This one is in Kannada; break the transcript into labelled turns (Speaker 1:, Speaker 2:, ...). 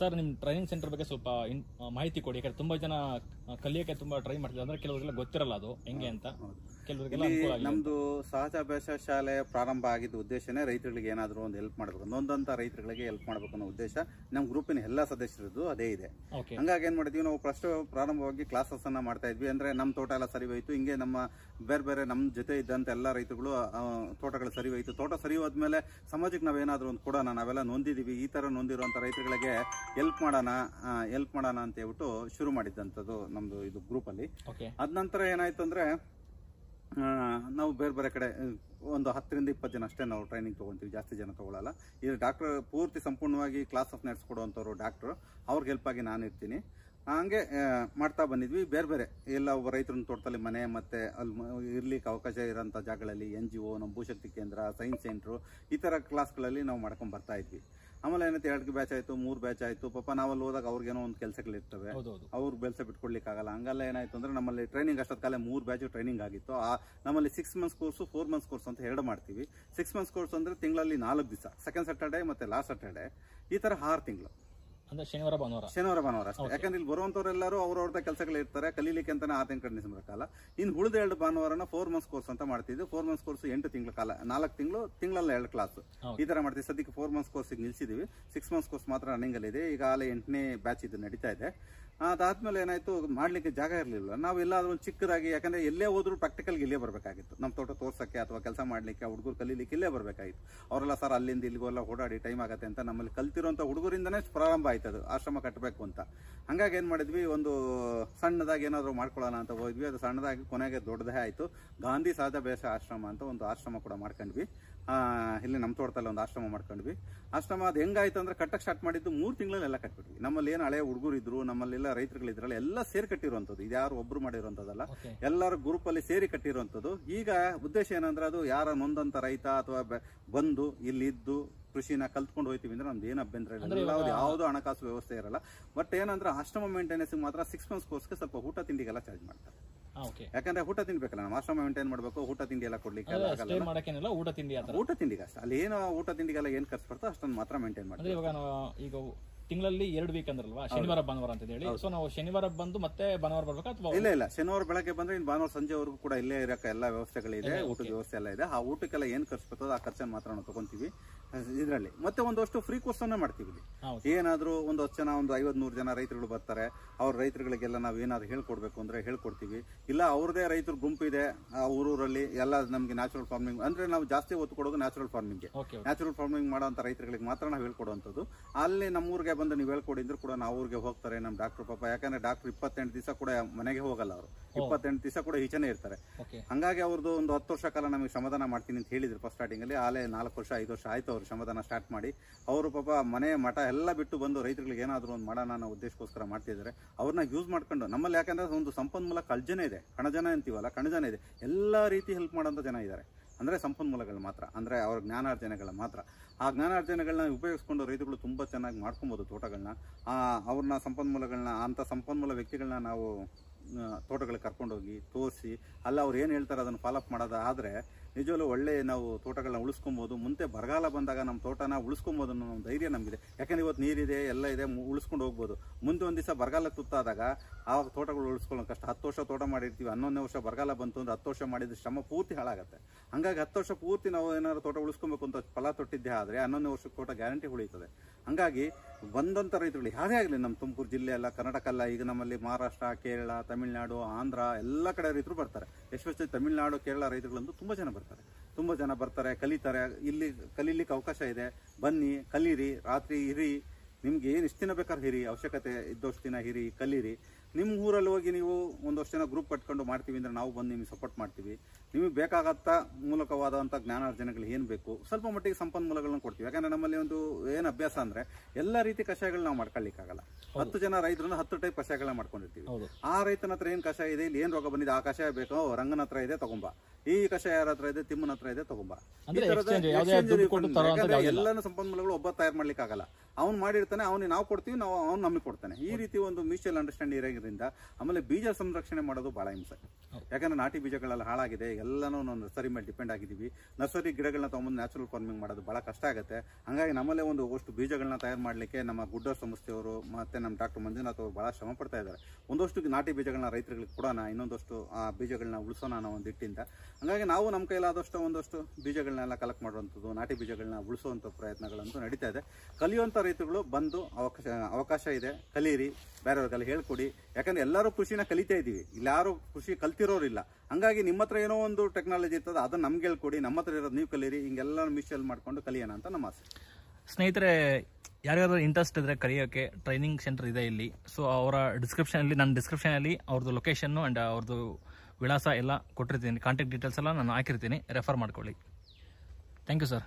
Speaker 1: ಸರ್ ನಿಮ್ಮ ಟ್ರೈನಿಂಗ್ ಸೆಂಟರ್ ಬಗ್ಗೆ ಸ್ವಲ್ಪ ಮಾಹಿತಿ ಕೊಡಿ ಯಾಕಂದ್ರೆ ತುಂಬ ಜನ ಕಲಿಯಕ್ಕೆ ತುಂಬ ಟ್ರೈ ಮಾಡ್ತಿದ್ದಾರೆ ಅಂದರೆ ಕೆಲವರಿಗೆಲ್ಲ ಗೊತ್ತಿರಲ್ಲ ಅದು ಹೆಂಗೆ ಅಂತ ಇಲ್ಲಿ ನಮ್ದು ಸಹಜ ನಮ್ದು ಶಾಲೆ ಪ್ರಾರಂಭ ಆಗಿದ್ದ ಉದ್ದೇಶನೇ ರೈತರಿಗೆ ಏನಾದರೂ ಒಂದು ಹೆಲ್ಪ್ ಮಾಡಬೇಕು ನೊಂದಂತ ರೈತರುಗಳಿಗೆ ಹೆಲ್ಪ್ ಮಾಡಬೇಕು ಅನ್ನೋ ಉದ್ದೇಶ ನಮ್ಮ ಗ್ರೂಪಿನ ಎಲ್ಲಾ ಸದಸ್ಯರದ್ದು ಅದೇ ಇದೆ ಹಂಗಾಗಿ ಏನ್ ಮಾಡಿದ್ವಿ ನಾವು ಫಸ್ಟ್ ಪ್ರಾರಂಭವಾಗಿ ಕ್ಲಾಸಸ್ ಅನ್ನ ಮಾಡ್ತಾ ಇದ್ವಿ ಅಂದ್ರೆ ನಮ್ಮ ತೋಟ ಎಲ್ಲ ಸರಿ ಹೋಯ್ತು ಹಿಂಗೆ ನಮ್ಮ ಬೇರೆ ಬೇರೆ ನಮ್ಮ ಜೊತೆ ಇದ್ದಂತ ಎಲ್ಲಾ ರೈತರುಗಳು ತೋಟಗಳು ಸರಿ ಹೋಯ್ತು ತೋಟ ಸರಿ ಹೋದ್ಮೇಲೆ ಸಮಾಜಕ್ಕೆ ಏನಾದ್ರು ಒಂದು ಕೊಡೋಣ ನಾವೆಲ್ಲ ನೊಂದಿದೀವಿ ಈ ತರ ನೊಂದಿರುವಂತ ರೈತರುಗಳಿಗೆ ಹೆಲ್ಪ್ ಮಾಡೋಣ ಹೆಲ್ಪ್ ಮಾಡೋಣ ಅಂತ ಹೇಳ್ಬಿಟ್ಟು ಶುರು ಮಾಡಿದ್ದಂಥದ್ದು ನಮ್ದು ಇದು ಗ್ರೂಪ್ ಅಲ್ಲಿ ಓಕೆ ಅದ ನಂತರ ಏನಾಯ್ತು ಅಂದ್ರೆ ನಾವು ಬೇರೆ ಬೇರೆ ಕಡೆ ಒಂದು ಹತ್ತರಿಂದ ಇಪ್ಪತ್ತು ಜನ ಅಷ್ಟೇ ನಾವು ಟ್ರೈನಿಂಗ್ ತೊಗೊತೀವಿ ಜಾಸ್ತಿ ಜನ ತೊಗೊಳ್ಳಲ್ಲ ಇದು ಡಾಕ್ಟರ್ ಪೂರ್ತಿ ಸಂಪೂರ್ಣವಾಗಿ ಕ್ಲಾಸ್ ಆಫ್ ನಡೆಸ್ಕೊಡುವಂಥವ್ರು ಡಾಕ್ಟ್ರು ಅವ್ರಿಗೆ ಹೆಲ್ಪಾಗಿ ನಾನು ಇರ್ತೀನಿ ಹಂಗೆ ಮಾಡ್ತಾ ಬಂದಿದ್ವಿ ಬೇರೆ ಬೇರೆ ಎಲ್ಲ ಒಬ್ಬ ರೈತರನ್ನ ತೋಟದಲ್ಲಿ ಮನೆ ಮತ್ತು ಅಲ್ಲಿ ಇರ್ಲಿಕ್ಕೆ ಅವಕಾಶ ಇರೋಂಥ ಜಾಗಗಳಲ್ಲಿ ಎನ್ ಜಿ ಒ ನಮ್ಮ ಭೂಶಕ್ತಿ ಕೇಂದ್ರ ಸೈನ್ಸ್ ಸೆಂಟ್ರು ಈ ಥರ ಕ್ಲಾಸ್ಗಳಲ್ಲಿ ನಾವು ಮಾಡ್ಕೊಂಡು ಬರ್ತಾ ಇದ್ವಿ ಆಮೇಲೆ ಏನಂತ ಎರಡು ಬ್ಯಾಚ್ ಆಯಿತು ಮೂರು ಬ್ಯಾಚ್ ಆಯಿತು ಪಾಪ ನಾವಲ್ಲಿ ಹೋದಾಗ ಅವ್ರಿಗೇನೋ ಒಂದು ಕೆಲಸಗಳಿರ್ತವೆ ಅವ್ರು ಬೆಲ್ಸ ಬಿಟ್ಕೊಡ್ಲಿಕ್ಕಾಗಲ್ಲ ಹಂಗಲ್ಲ ಏನಾಯಿತು ಅಂದರೆ ನಮ್ಮಲ್ಲಿ ಟ್ರೈನಿಂಗ್ ಕಾಲೇ ಮೂರು ಬ್ಯಾಚು ಟ್ರೈನಿಂಗ್ ಆಗಿತ್ತು ಆ ನಮ್ಮಲ್ಲಿ six months course four months course ಅಂತ ಎರಡು ಮಾಡ್ತೀವಿ ಸಿಕ್ಸ್ ಮಂತ್ಸ್ ಕೋರ್ಸ್ ಅಂದರೆ ತಿಂಗಳಲ್ಲಿ ನಾಲ್ಕು ದಿವಸ ಸೆಕೆಂಡ್ ಸ್ಯಾಟರ್ಡೆ ಮತ್ತು ಲಾಸ್ಟ್ ಸ್ಯಾಟರ್ಡೆ ಈ ಥರ ಆರು ತಿಂಗಳು ಶನಿವಾರ ಭಾನುವಾರ ಶನಿವಾರ ಅಷ್ಟೇ ಯಾಕಂದ್ರೆ ಇಲ್ಲಿ ಬರುವಂತವರೆಲ್ಲರೂ ಅವ್ರವ್ರದ ಕೆಲಸಗಳು ಇರ್ತಾರೆ ಕಲೀಲಿಕ್ಕೆ ಅಂತ ಆ ತಿಂಗಳು ಕಾಲ ಇನ್ನು ಉಳಿದ ಎರಡು ಭಾನುವಾರನ ಫೋರ್ ಮಂತ್ಸ್ ಕೋರ್ಸ್ ಅಂತ ಮಾಡ್ತಿದ್ವಿ ಫೋರ್ ಮಂತ್ಸ್ ಕೋರ್ಸ್ ಎಂಟು ತಿಂಗಳ ಕಾಲ ನಾಲ್ಕು ತಿಂಗಳು ತಿಂಗಳಲ್ಲ ಎರಡು ಕ್ಲಾಸ್ ಈ ತರ ಮಾಡ್ತೀವಿ ಸದ್ಯಕ್ಕೆ ಫೋರ್ ಮಂತ್ಸ್ ಕೋರ್ಸ್ ನಿಲ್ಸಿದೀವಿ ಸಿಕ್ಸ್ ಮಂತ್ಸ್ ಕೋರ್ಸ್ ಮಾತ್ರ ರನ್ನಿಂಗ್ ಅಲ್ಲಿ ಇದೆ ಅಲ್ಲಿ ಎಂಟನೇ ಬ್ಯಾಚ್ ಇದು ನಡೀತಾ ಇದೆ ಅದಾದ್ಮೇಲೆ ಏನಾಯ್ತು ಮಾಡ್ಲಿಕ್ಕೆ ಜಾಗ ಇರಲಿಲ್ಲ ನಾವು ಎಲ್ಲಾದ್ರೂ ಒಂದು ಚಿಕ್ಕದಾಗಿ ಯಾಕಂದ್ರೆ ಎಲ್ಲೇ ಹೋದ್ರು ಪ್ರಾಕ್ಟಿಕಲ್ಗೆ ಇಲ್ಲೇ ಬರಬೇಕಾಗಿತ್ತು ನಮ್ಮ ತೋಟ ತೋರ್ಸಕ್ಕೆ ಅಥವಾ ಕೆಲಸ ಮಾಡ್ಲಿಕ್ಕೆ ಹುಡುಗರು ಕಲೀಲಿಕ್ಕೆ ಇಲ್ಲೇ ಬರಬೇಕಾಗಿತ್ತು ಅವರೆಲ್ಲ ಸರ್ ಅಲ್ಲಿಂದ ಇಲ್ಲಿಗೂ ಎಲ್ಲ ಓಡಾಡಿ ಟೈಮ್ ಆಗುತ್ತೆ ಅಂತ ನಮ್ಮಲ್ಲಿ ಕಲ್ತಿರೋಂಥ ಹುಡುಗರಿಂದನೇ ಪ್ರಾರಂಭ ಆಯ್ತು ಅದು ಆಶ್ರಮ ಕಟ್ಟಬೇಕು ಅಂತ ಹಂಗಾಗಿ ಏನು ಮಾಡಿದ್ವಿ ಒಂದು ಸಣ್ಣದಾಗಿ ಏನಾದರೂ ಮಾಡ್ಕೊಳ್ಳೋಣ ಅಂತ ಹೋದ್ವಿ ಅದು ಸಣ್ಣದಾಗಿ ಕೊನೆಗೆ ದೊಡ್ಡದೇ ಆಯಿತು ಗಾಂಧಿ ಸಾಧಭ್ಯಾಸ ಆಶ್ರಮ ಅಂತ ಒಂದು ಆಶ್ರಮ ಕೂಡ ಮಾಡ್ಕೊಂಡ್ವಿ ಇಲ್ಲಿ ನಮ್ಮ ತೋಟದಲ್ಲಿ ಒಂದು ಆಶ್ರಮ ಮಾಡ್ಕೊಂಡ್ವಿ ಆಶ್ರಮ ಅದು ಹೆಂಗಾಯ್ತು ಅಂದ್ರೆ ಕಟ್ಟಕ್ಕೆ ಸ್ಟಾರ್ಟ್ ಮಾಡಿದ್ದು ಮೂರು ತಿಂಗಳಲ್ಲಿ ಎಲ್ಲ ಕಟ್ಬಿಟ್ವಿ ನಮ್ಮಲ್ಲಿ ಏನು ಹಳೆ ಹುಡುಗರು ಇದ್ರು ನಮ್ಮಲ್ಲೆಲ್ಲ ರೈತರುಗಳಿದ್ರಲ್ಲ ಎಲ್ಲ ಸೇರಿ ಕಟ್ಟಿರುವಂಥದ್ದು ಇದು ಯಾರು ಒಬ್ರು ಮಾಡಿರುವಂಥದ್ದಲ್ಲ ಎಲ್ಲರ ಗ್ರೂಪ್ ಅಲ್ಲಿ ಸೇರಿ ಕಟ್ಟಿರುವಂಥದ್ದು ಈಗ ಉದ್ದೇಶ ಏನಂದ್ರೆ ಅದು ಯಾರ ನೊಂದಂತ ರೈತ ಅಥವಾ ಬಂದು ಇಲ್ಲಿದ್ದು ಕೃಷಿನ ಕಲ್ತ್ಕೊಂಡು ಹೋಯ್ತೀವಿ ಅಂದ್ರೆ ನಮ್ದು ಏನು ಅಭ್ಯಂತರ ಇಲ್ಲ ಯಾವುದೋ ಹಣಕಾಸು ವ್ಯವಸ್ಥೆ ಇರಲ್ಲ ಬಟ್ ಏನಂದ್ರೆ ಆಶ್ರಮ ಮೇಂಟೆನೆನ್ಸ್ ಮಾತ್ರ ಸಿಕ್ಸ್ ಮಂತ್ಸ್ ಕೋರ್ಸ್ಗೆ ಸ್ವಲ್ಪ ಊಟ ತಿಂಡಿಗೆಲ್ಲ ಚಾರ್ಜ್ ಮಾಡ್ತಾರೆ ಯಾಕಂದ್ರೆ ಊಟ ತಿನ್ಬೇಕಲ್ಲ ನಾವು ಆಶ್ರಮ ಮೇಂಟೈನ್ ಮಾಡಬೇಕು ಊಟ ತಿಂಡಿ ಎಲ್ಲ ಕೊಡ್ಲಿಕ್ಕೆ ಊಟ ತಿಂಡಿ ಊಟ ತಿಂಡಿಗೆ ಅಲ್ಲಿ ಏನು ಊಟ ತಿಂಡಿಗೆಲ್ಲ ಏನ್ ಖರ್ಚು ಬರ್ತಾ ಅಷ್ಟೊಂದು ಮಾತ್ರ ಮೇಂಟೈನ್ ಮಾಡಿ ಈಗ ತಿಂಗಳಲ್ಲಿ ಎರಡು ವೀಕ್ ಅಂದ್ರಲ್ವಾ ಶನಿವಾರ ಭಾನುವಾರ ಅಂತ ಹೇಳಿ ಸೊ ನಾವು ಶನಿವಾರ ಬಂದು ಮತ್ತೆ ಭಾನುವಾರ ಬರ್ಬೇಕಾ ಅಥವಾ ಇಲ್ಲ ಇಲ್ಲ ಶನಿವಾರ ಬೆಳಗ್ಗೆ ಬಂದ್ರೆ ಇನ್ನು ಭಾನುವಾರ ಸಂಜೆವರೆಗೂ ಕೂಡ ಇಲ್ಲೇ ಇರಕ್ಕೆ ಎಲ್ಲ ವ್ಯವಸ್ಥೆಗಳಿದೆ ಊಟದ ವ್ಯವಸ್ಥೆ ಎಲ್ಲ ಇದೆ ಆ ಊಟಕ್ಕೆಲ್ಲ ಏನ್ ಖರ್ಚು ಬರ್ತದೆ ಆ ಖರ್ಚನ್ನು ಮಾತ್ರ ನಾವು ತಗೊಂತೀವಿ ಇದರಲ್ಲಿ ಮತ್ತೆ ಒಂದಷ್ಟು ಫ್ರೀ ಕೋರ್ಸ್ ಅನ್ನ ಮಾಡ್ತೀವಿ ಏನಾದ್ರೂ ಒಂದು ಹತ್ತು ಜನ ಒಂದು ಐವತ್ ನೂರು ಜನ ರೈತರುಗಳು ಬರ್ತಾರೆ ಅವ್ರ ರೈತರುಗಳಿಗೆಲ್ಲ ನಾವು ಏನಾದ್ರು ಹೇಳ್ಕೊಡ್ಬೇಕು ಅಂದ್ರೆ ಹೇಳ್ಕೊಡ್ತೀವಿ ಇಲ್ಲ ಅವ್ರದೇ ರೈತರ ಗುಂಪು ಇದೆ ಆ ಊರಲ್ಲಿ ಎಲ್ಲ ನಮ್ಗೆ ನ್ಯಾಚುರಲ್ ಫಾರ್ಮಿಂಗ್ ಅಂದ್ರೆ ನಾವು ಜಾಸ್ತಿ ಒತ್ತು ಕೊಡೋದು ನ್ಯಾಚುರಲ್ ಫಾರ್ಮಿಂಗ್ ನ್ಯಾಚುರಲ್ ಫಾರ್ಮಿಂಗ್ ಮಾಡೋ ರೈತರುಗಳಿಗೆ ಮಾತ್ರ ನಾವು ಹೇಳ್ಕೊಡುವಂಥದ್ದು ಅಲ್ಲಿ ನಮ್ಮೂರಿಗೆ ಬಂದು ನೀವು ಹೇಳ್ಕೊಡಿ ಕೂಡ ನಾವು ಊರಿಗೆ ಹೋಗ್ತಾರೆ ನಮ್ಮ ಡಾಕ್ಟರ್ ಪಾಪ ಯಾಕಂದ್ರೆ ಡಾಕ್ಟರ್ ಇಪ್ಪತ್ತೆಂಟು ದಿವಸ ಕೂಡ ಮನೆಗೆ ಹೋಗಲ್ಲ ಅವರು ಇಪ್ಪತ್ತೆಂಟು ದಿವಸ ಕೂಡ ಈಚೆನೆ ಇರ್ತಾರೆ ಹಂಗಾಗಿ ಅವ್ರದ್ದು ಒಂದು ಹತ್ತು ವರ್ಷ ಕಾಲ ನಮಗೆ ಸಮಾಧಾನ ಮಾಡ್ತೀನಿ ಅಂತ ಹೇಳಿದ್ರು ಫಸ್ಟ್ ಸ್ಟಾರ್ಟಿಂಗ್ ಅಲ್ಲಿ ಆಲೇ ನಾಲ್ಕು ವರ್ಷ ಐದು ವರ್ಷ ಆಯ್ತು ಅವ್ರು ಸಮಾಧಾನ ಸ್ಟಾರ್ಟ್ ಮಾಡಿ ಅವರು ಪಾಪ ಮನೆ ಮಠ ಎಲ್ಲ ಬಿಟ್ಟು ಬಂದು ರೈತರಿಗೆ ಏನಾದ್ರು ಒಂದು ಮಾಡೋಣ ಅನ್ನೋ ಉದ್ದೇಶಕ್ಕೋಸ್ಕರ ಮಾಡ್ತಿದ್ದಾರೆ ಅವ್ರನ್ನ ಯೂಸ್ ಮಾಡ್ಕೊಂಡು ನಮ್ಮಲ್ಲಿ ಯಾಕಂದ್ರೆ ಒಂದು ಸಂಪನ್ಮೂಲ ಕಳ್ಜನ ಇದೆ ಕಣಜನ ಅಂತೀವಲ್ಲ ಕಣಜನ ಇದೆ ಎಲ್ಲ ರೀತಿ ಹೆಲ್ಪ್ ಮಾಡೋಂಥ ಜನ ಇದ್ದಾರೆ ಅಂದರೆ ಸಂಪನ್ಮೂಲಗಳು ಮಾತ್ರ ಅಂದರೆ ಅವ್ರ ಜ್ಞಾನಾರ್ಜನೆಗಳು ಮಾತ್ರ ಆ ಜ್ಞಾನಾರ್ಜನೆಗಳನ್ನ ಉಪಯೋಗಿಸ್ಕೊಂಡು ರೈತಗಳು ತುಂಬ ಚೆನ್ನಾಗಿ ಮಾಡ್ಕೊಬೋದು ತೋಟಗಳನ್ನ ಅವ್ರನ್ನ ಸಂಪನ್ಮೂಲಗಳನ್ನ ಅಂಥ ಸಂಪನ್ಮೂಲ ವ್ಯಕ್ತಿಗಳನ್ನ ನಾವು ತೋಟಗಳಿಗೆ ಕರ್ಕೊಂಡೋಗಿ ತೋರಿಸಿ ಅಲ್ಲ ಅವ್ರು ಏನು ಹೇಳ್ತಾರೆ ಅದನ್ನು ಫಾಲೋಅಪ್ ಮಾಡೋದು ಆದರೆ ನಿಜವಲ್ಲೂ ಒಳ್ಳೆಯ ನಾವು ತೋಟಗಳನ್ನ ಉಳಿಸ್ಕೊಬೋದು ಮುಂದೆ ಬರಗಾಲ ಬಂದಾಗ ನಮ್ಮ ತೋಟನ ಉಳಿಸ್ಕೊಬೋದು ಅನ್ನೋ ನಮ್ಮ ಧೈರ್ಯ ನಮಗಿದೆ ಯಾಕಂದರೆ ಇವತ್ತು ನೀರಿದೆ ಎಲ್ಲ ಇದೆ ಉಳಿಸ್ಕೊಂಡು ಹೋಗ್ಬೋದು ಮುಂದೆ ಒಂದು ದಿವಸ ಬರಗಾಲ ತುತ್ತಾದಾಗ ಆವಾಗ ತೋಟಗಳು ಉಳಿಸ್ಕೊಳ್ಳೋ ಕಷ್ಟ ಹತ್ತು ವರ್ಷ ತೋಟ ಮಾಡಿರ್ತೀವಿ ಹನ್ನೊಂದನೇ ವರ್ಷ ಬರಗಾಲ ಬಂತು ಅಂದರೆ ಹತ್ತು ವರ್ಷ ಮಾಡಿದ ಶ್ರಮ ಪೂರ್ತಿ ಹಾಳಾಗುತ್ತೆ ಹಂಗಾಗಿ ಹತ್ತು ವರ್ಷ ಪೂರ್ತಿ ನಾವು ಏನಾದ್ರು ತೋಟ ಉಳಿಸ್ಕೊಬೇಕು ಅಂತ ಫಲ ತೊಟ್ಟಿದ್ದೆ ಆದರೆ ಹನ್ನೊಂದು ವರ್ಷಕ್ಕೆ ತೋಟ ಗ್ಯಾರಂಟಿ ಉಳಿತದೆ ಹಾಗಾಗಿ ಬಂದಂಥ ರೈತರುಗಳು ಯಾವುದೇ ಆಗಲಿ ನಮ್ಮ ತುಮಕೂರು ಜಿಲ್ಲೆ ಅಲ್ಲ ಕರ್ನಾಟಕ ಅಲ್ಲ ಈಗ ನಮ್ಮಲ್ಲಿ ಮಹಾರಾಷ್ಟ್ರ ಕೇರಳ ತಮಿಳುನಾಡು ಆಂಧ್ರ ಎಲ್ಲ ಕಡೆ ರೈತರು ಬರ್ತಾರೆ ಎಸ್ಪೆಷಲಿ ತಮಿಳುನಾಡು ಕೇರಳ ರೈತರುಗಳಂತೂ ತುಂಬ ಜನ ಬರ್ತಾರೆ ತುಂಬ ಜನ ಬರ್ತಾರೆ ಕಲಿತಾರೆ ಇಲ್ಲಿ ಕಲೀಲಿಕ್ಕೆ ಅವಕಾಶ ಇದೆ ಬನ್ನಿ ಕಲೀರಿ ರಾತ್ರಿ ಇರಿ ನಿಮ್ಗೆ ಏನು ಇಷ್ಟ ದಿನ ಬೇಕಾದ್ರೆ ಹಿರಿ ಅವಶ್ಯಕತೆ ಇದ್ದಷ್ಟು ದಿನ ಹಿರಿ ಕಲೀರಿ ನಿಮ್ಮ ಊರಲ್ಲಿ ಹೋಗಿ ನೀವು ಒಂದಷ್ಟು ಜನ ಗ್ರೂಪ್ ಕಟ್ಕೊಂಡು ಮಾಡ್ತೀವಿ ಅಂದರೆ ನಾವು ಬಂದು ನಿಮಗೆ ಸಪೋರ್ಟ್ ಮಾಡ್ತೀವಿ ನಿಮಗೆ ಬೇಕಾಗತ್ತ ಮೂಲಕವಾದಂಥ ಜ್ಞಾನಾರ್ಜನೆಗಳು ಏನು ಬೇಕು ಸ್ವಲ್ಪ ಮಟ್ಟಿಗೆ ಸಂಪನ್ಮೂಲಗಳನ್ನ ಕೊಡ್ತೀವಿ ಯಾಕಂದರೆ ನಮ್ಮಲ್ಲಿ ಒಂದು ಏನು ಅಭ್ಯಾಸ ಅಂದರೆ ಎಲ್ಲ ರೀತಿ ಕಷಾಯಗಳನ್ನ ನಾವು ಮಾಡ್ಕೊಳ್ಳಿಕ್ಕಾಗಲ್ಲ ಹತ್ತು ಜನ ರೈತರನ್ನ ಹತ್ತು ಟೈಪ್ ಕಷಾಯಗಳನ್ನ ಮಾಡ್ಕೊಂಡಿರ್ತೀವಿ ಆ ರೈತನ ಹತ್ರ ಏನು ಕಷಾಯ ಇದೆ ಇಲ್ಲಿ ಏನು ರೋಗ ಬಂದಿದೆ ಆ ಕಷಾಯ ಬೇಕೋ ರಂಗನ ಹತ್ರ ಇದೆ ತಗೊಂಬ ಈ ಕಷಾಯ ಯಾರ ಇದೆ ತಿಮ್ಮನ ಹತ್ರ ಇದೆ ತಗೊಂಬ ಎಲ್ಲಾನು ಸಂಪನ್ಮೂಲಗಳು ಒಬ್ಬ ತಯಾರು ಮಾಡ್ಲಿಕ್ಕಾಗಲ್ಲ ಅವ್ನು ಮಾಡಿರ್ತಾನೆ ಅವ್ನಿಗೆ ನಾವು ಕೊಡ್ತೀವಿ ನಾವು ಅವ್ನು ನಮಗೆ ಕೊಡ್ತಾನೆ ಈ ರೀತಿ ಒಂದು ಮ್ಯೂಚುವಲ್ ಅಂಡರ್ಸ್ಟ್ಯಾಂಡಿಂಗ್ ಇರೋದ್ರಿಂದ ಆಮೇಲೆ ಬೀಜ ಸಂರಕ್ಷಣೆ ಮಾಡೋದು ಭಾಳ ಹಿಂಸೆ ಯಾಕಂದ್ರೆ ನಾಟಿ ಬೀಜಗಳೆಲ್ಲ ಹಾಳಾಗಿದೆ ಎಲ್ಲನೂ ನಾವು ನರ್ಸರಿ ಮೇಲೆ ಡಿಪೆಂಡ್ ಆಗಿದ್ದೀವಿ ನರ್ಸರಿ ಗಿಡಗಳನ್ನ ತೊಗೊಂಡು ನ್ಯಾಚುರಲ್ ಫಾರ್ಮಿಂಗ್ ಮಾಡೋದು ಭಾಳ ಕಷ್ಟ ಆಗುತ್ತೆ ಹಾಗಾಗಿ ನಮ್ಮಲ್ಲೇ ಒಂದು ಅಷ್ಟು ಬೀಜಗಳನ್ನ ತಯಾರು ಮಾಡಲಿಕ್ಕೆ ನಮ್ಮ ಗುಡ್ಡ ಸಂಸ್ಥೆಯವರು ಮತ್ತು ನಮ್ಮ ಡಾಕ್ಟರ್ ಮಂಜುನಾಥ್ ಅವರು ಭಾಳ ಶ್ರಮ ಪಡ್ತಾ ಇದ್ದಾರೆ ಒಂದಷ್ಟು ನಾಟಿ ಬೀಜಗಳನ್ನ ರೈತರಿಗೆ ಕೊಡೋಣ ಇನ್ನೊಂದಷ್ಟು ಆ ಬೀಜಗಳನ್ನ ಉಳಿಸೋಣ ಅನ್ನೋ ಒಂದು ಇಟ್ಟಿಂದ ಹಾಗಾಗಿ ನಾವು ನಮ್ಮ ಕೈಲಾದಷ್ಟು ಒಂದಷ್ಟು ಬೀಜಗಳನ್ನೆಲ್ಲ ಕಲೆಕ್ಟ್ ಮಾಡುವಂಥದ್ದು ನಾಟಿ ಬೀಜಗಳನ್ನ ಉಳಿಸುವಂಥ ಪ್ರಯತ್ನಗಳಂತೂ ನಡೀತಾ ಇದೆ ಕಲಿಯುವಂಥ ರೈತರುಗಳು ಬಂದು ಅವಕಾಶ ಅವಕಾಶ ಇದೆ ಕಲೀರಿ ಬೇರೆಯವ್ರಿಗೆಲ್ಲ ಹೇಳ್ಕೊಡಿ ಯಾಕಂದ್ರೆ ಎಲ್ಲರೂ ಕೃಷಿನ ಕಲಿತಾ ಇದ್ದೀವಿ ಇಲ್ಲಿ ಯಾರು ಕೃಷಿ ಕಲ್ತಿರೋರಿಲ್ಲ ಹಂಗಾಗಿ ನಿಮ್ಮ ಹತ್ರ ಏನೋ ಒಂದು ಟೆಕ್ನಾಲಜಿ ಇರ್ತದೆ ಅದನ್ನ ನಮ್ಗೆ ಹೇಳ್ಕೊಡಿ ನಮ್ಮ ಹತ್ರ ಇರೋದು ನೀವು ಕಲೀರಿ ಹಿಂಗೆಲ್ಲ ಮಿಶಲ್ ಮಾಡ್ಕೊಂಡು ಕಲಿಯೋಣ ಅಂತ ನಮ್ಮ ಆಸೆ ಸ್ನೇಹಿತರೆ ಯಾರ್ಯಾರು ಇಂಟ್ರೆಸ್ಟ್ ಇದ್ರೆ ಕಲಿಯೋಕ್ಕೆ ಟ್ರೈನಿಂಗ್ ಸೆಂಟರ್ ಇದೆ ಇಲ್ಲಿ ಸೊ ಅವರ ಡಿಸ್ಕ್ರಿಪ್ಷನ್ ಅಲ್ಲಿ ನನ್ನ ಅಲ್ಲಿ ಅವ್ರದ್ದು ಲೊಕೇಶನ್ ಅಂಡ್ ಅವ್ರದ್ದು ವಿಳಾಸ ಎಲ್ಲ ಕೊಟ್ಟಿರ್ತೀನಿ ಕಾಂಟ್ಯಾಕ್ಟ್ ಡೀಟೇಲ್ಸ್ ಎಲ್ಲ ನಾನು ಹಾಕಿರ್ತೀನಿ ರೆಫರ್ ಮಾಡ್ಕೊಳ್ಳಿ ಥ್ಯಾಂಕ್ ಯು ಸರ್